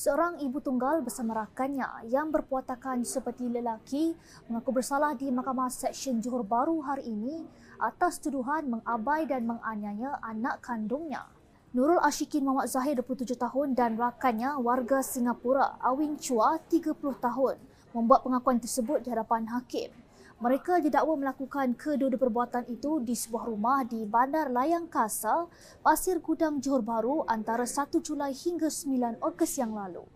Seorang ibu tunggal bersama rakannya yang berpuatakan seperti lelaki mengaku bersalah di Mahkamah Seksyen Johor Baru hari ini atas tuduhan mengabai dan menganiaya anak kandungnya. Nurul Ashikin Muhammad Zahir 27 tahun dan rakannya warga Singapura Awin Chua 30 tahun membuat pengakuan tersebut di hadapan hakim. Mereka didakwa melakukan kedua-dua perbuatan itu di sebuah rumah di Bandar Layang Kasa, Pasir Gudang Johor Bahru antara 1 Julai hingga 9 Ogos yang lalu.